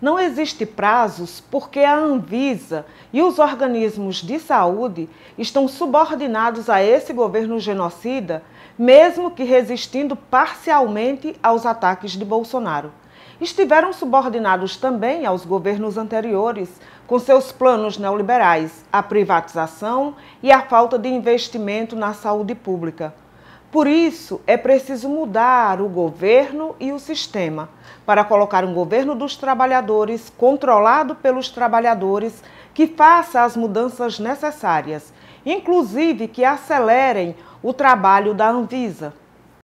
Não existe prazos porque a Anvisa e os organismos de saúde estão subordinados a esse governo genocida, mesmo que resistindo parcialmente aos ataques de Bolsonaro. Estiveram subordinados também aos governos anteriores, com seus planos neoliberais, a privatização e a falta de investimento na saúde pública. Por isso, é preciso mudar o governo e o sistema para colocar um governo dos trabalhadores, controlado pelos trabalhadores, que faça as mudanças necessárias, inclusive que acelerem o trabalho da Anvisa.